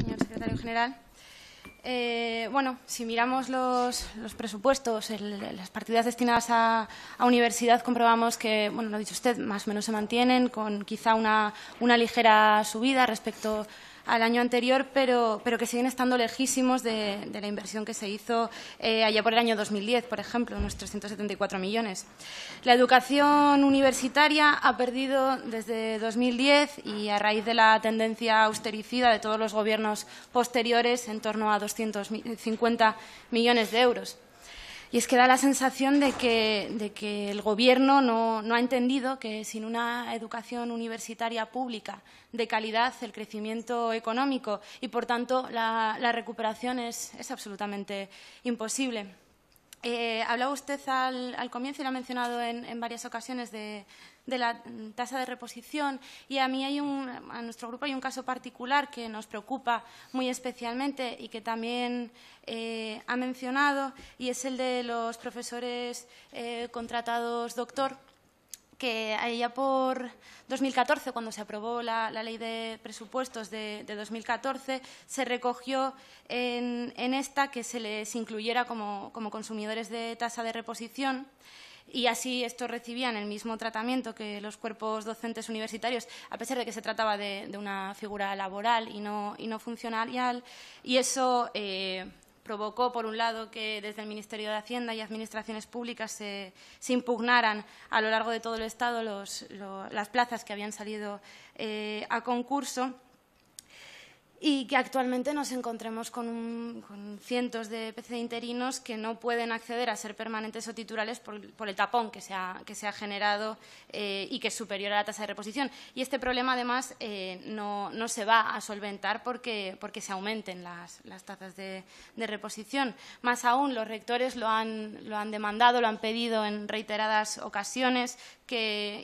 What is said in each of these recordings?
Señor secretario general. Eh, bueno, si miramos los, presupuestos, las partidas destinadas a, a, universidad, comprobamos que, bueno, lo ha dicho usted, más o menos se mantienen, con quizá una, una ligera subida respecto al año anterior, pero, que siguen estando lejísimos de, la inversión que se hizo eh, allá por el año 2010, por ejemplo, unos 374 millones. La educación universitaria ha perdido desde 2010 y a raíz de la tendencia austericida de todos los gobiernos posteriores en torno a 250 millones de euros. Y es que da la sensación de que, el Gobierno no, ha entendido que sin una educación universitaria pública de calidad el crecimiento económico y, por tanto, la, recuperación es absolutamente imposible. Eh, hablaba usted al, comienzo y lo ha mencionado en, varias ocasiones de, la tasa de reposición y a mí hay a nuestro grupo hay un caso particular que nos preocupa muy especialmente y que también eh, ha mencionado y es el de los profesores eh, contratados doctor que allá por 2014, cuando se aprobó la, ley de presupuestos de, 2014, se recogió en, esta que se les incluyera como, consumidores de tasa de reposición y así estos recibían el mismo tratamiento que los cuerpos docentes universitarios, a pesar de que se trataba de, una figura laboral y no, y funcionarial, y eso eh, provocó, por un lado, que desde el Ministerio de Hacienda y Administraciones Públicas se, impugnaran a lo largo de todo el Estado las plazas que habían salido eh, a concurso y que actualmente nos encontremos con, cientos de PC interinos que no pueden acceder a ser permanentes o titulares por, el tapón que se ha, que se ha generado eh, y que es superior a la tasa de reposición. Y este problema, además, eh, no, se va a solventar porque, porque se aumenten las, tasas de, reposición. Más aún, los rectores lo han, lo han demandado, lo han pedido en reiteradas ocasiones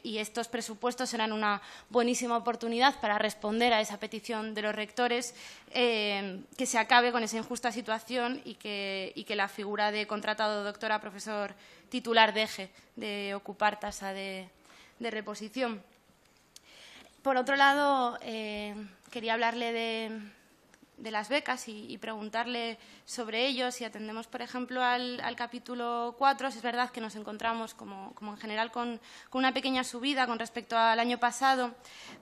y estos presupuestos serán una buenísima oportunidad para responder a esa petición de los rectores eh, que se acabe con esa injusta situación y que, la figura de contratado doctora profesor titular deje de ocupar tasa de, reposición. Por otro lado, eh, quería hablarle de, de las becas y, preguntarle sobre ello. Si atendemos, por ejemplo, al, capítulo 4, es verdad que nos encontramos, como, en general, con, con, una pequeña subida con respecto al año pasado,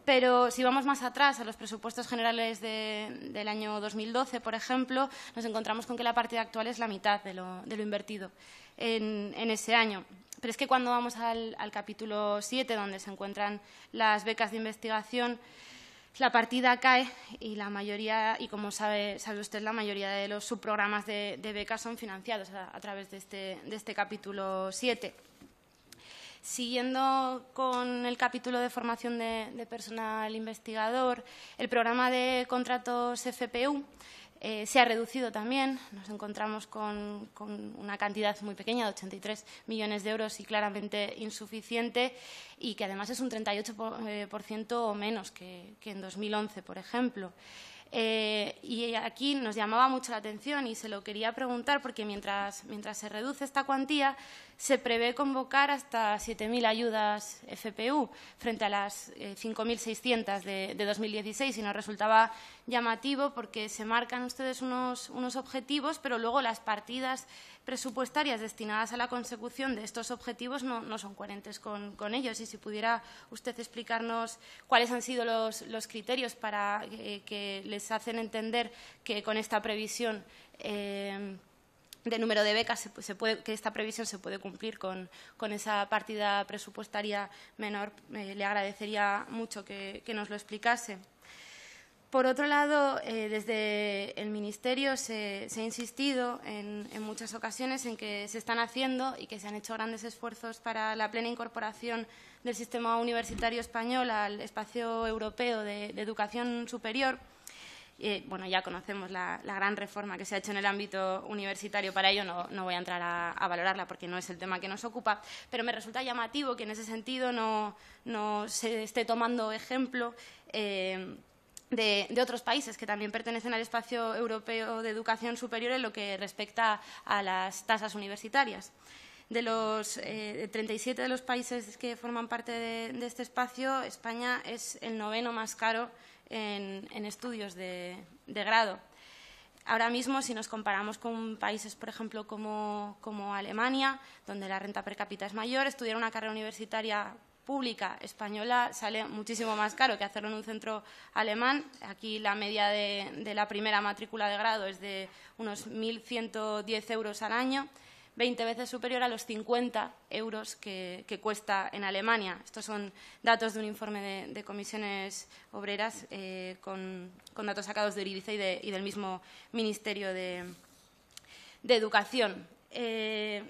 pero si vamos más atrás, a los presupuestos generales del año 2012, por ejemplo, nos encontramos con que la partida actual es la mitad de lo, de lo invertido en, en ese año. Pero es que cuando vamos al, al capítulo 7, donde se encuentran las becas de investigación, la partida cae y la mayoría, y como sabe, sabe usted, la mayoría de los subprogramas de, becas son financiados a, través de este, este capítulo 7. Siguiendo con el capítulo de formación de personal investigador, el programa de contratos FPU eh, se ha reducido también. Nos encontramos con, una cantidad muy pequeña de 83 millones de euros y claramente insuficiente y que además es un 38% eh, o menos que, que, en 2011, por ejemplo. Eh, y aquí nos llamaba mucho la atención y se lo quería preguntar porque mientras se reduce esta cuantía se prevé convocar hasta 7.000 ayudas FPU frente a las 5.600 eh, de, 2016 y nos resultaba llamativo porque se marcan ustedes unos, objetivos, pero luego las partidas presupuestarias destinadas a la consecución de estos objetivos no, son coherentes con, ellos. Y si pudiera usted explicarnos cuáles han sido los, criterios para eh, que les hacen entender que con esta previsión eh, de número de becas que esta previsión se puede cumplir con, esa partida presupuestaria menor. Eh, le agradecería mucho que, nos lo explicase. Por otro lado, eh, desde el Ministerio se, ha insistido en, muchas ocasiones en que se están haciendo y que se han hecho grandes esfuerzos para la plena incorporación del sistema universitario español al espacio europeo de educación superior eh, bueno, ya conocemos la, gran reforma que se ha hecho en el ámbito universitario, para ello no, voy a entrar a, valorarla porque no es el tema que nos ocupa, pero me resulta llamativo que en ese sentido no, se esté tomando ejemplo. Eh, de, otros países que también pertenecen al espacio europeo de educación superior en lo que respecta a las tasas universitarias. De los 37 eh, de los países que forman parte de, este espacio, España es el noveno más caro en, estudios de, grado. Ahora mismo, si nos comparamos con países, por ejemplo, como, Alemania, donde la renta per cápita es mayor, estudiar una carrera universitaria pública española sale muchísimo más caro que hacerlo en un centro alemán. Aquí la media de, de la primera matrícula de grado es de unos 1.110 euros al año 20 veces superior a los 50 euros que, cuesta en Alemania. Estos son datos de un informe de, comisiones obreras eh, con, datos sacados de Uribice y, del mismo Ministerio de, Educación. Eh,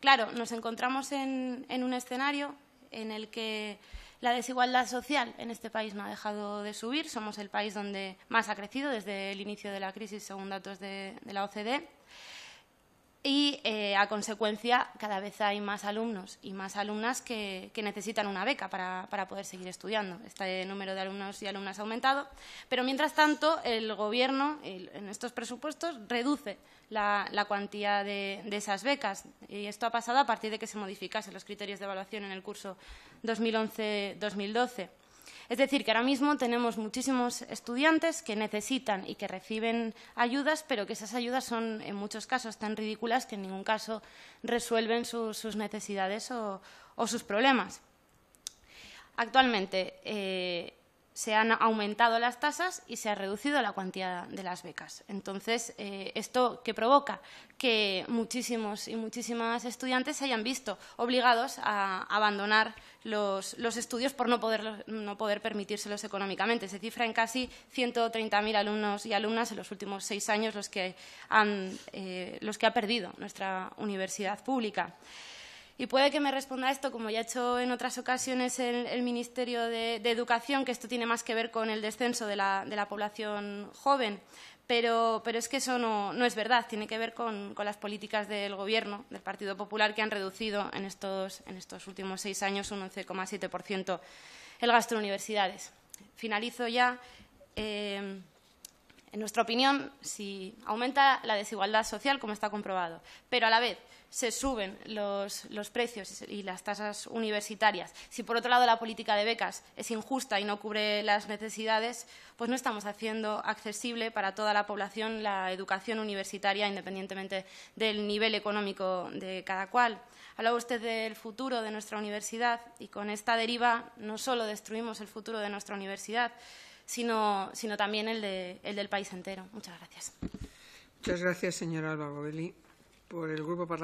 claro, nos encontramos en, un escenario en el que la desigualdad social en este país no ha dejado de subir. Somos el país donde más ha crecido desde el inicio de la crisis, según datos de la OCDE y eh, a consecuencia cada vez hay más alumnos y más alumnas que, necesitan una beca para, poder seguir estudiando. Este número de alumnos y alumnas ha aumentado, pero mientras tanto el Gobierno en estos presupuestos reduce la, cuantía de, de, esas becas y esto ha pasado a partir de que se modificasen los criterios de evaluación en el curso 2011-2012. Es decir, que ahora mismo tenemos muchísimos estudiantes que necesitan y que reciben ayudas, pero que esas ayudas son en muchos casos tan ridículas que en ningún caso resuelven sus necesidades o, sus problemas. Actualmente, eh, se han aumentado las tasas y se ha reducido la cuantía de las becas. Entonces, eh, ¿esto que provoca? Que muchísimos y muchísimas estudiantes se hayan visto obligados a abandonar los, estudios por no poder, permitírselos económicamente. Se cifra en casi 130.000 alumnos y alumnas en los últimos seis años los que, han, eh, los que ha perdido nuestra universidad pública. Y puede que me responda esto, como ya ha hecho en otras ocasiones el, Ministerio de, Educación, que esto tiene más que ver con el descenso de la, población joven. Pero, es que eso no, es verdad, tiene que ver con, las políticas del Gobierno, del Partido Popular, que han reducido en estos, en estos últimos seis años un 11,7% el gasto en universidades. Finalizo ya. Eh, en nuestra opinión, si aumenta la desigualdad social, como está comprobado, pero a la vez se suben los, precios y las tasas universitarias, si por otro lado la política de becas es injusta y no cubre las necesidades, pues no estamos haciendo accesible para toda la población la educación universitaria, independientemente del nivel económico de cada cual. Hablaba usted del futuro de nuestra universidad y con esta deriva no solo destruimos el futuro de nuestra universidad, sino, sino también el, de, el del país entero. Muchas gracias. Muchas gracias, señora Alba Gobeli, por el Grupo Parlamentario.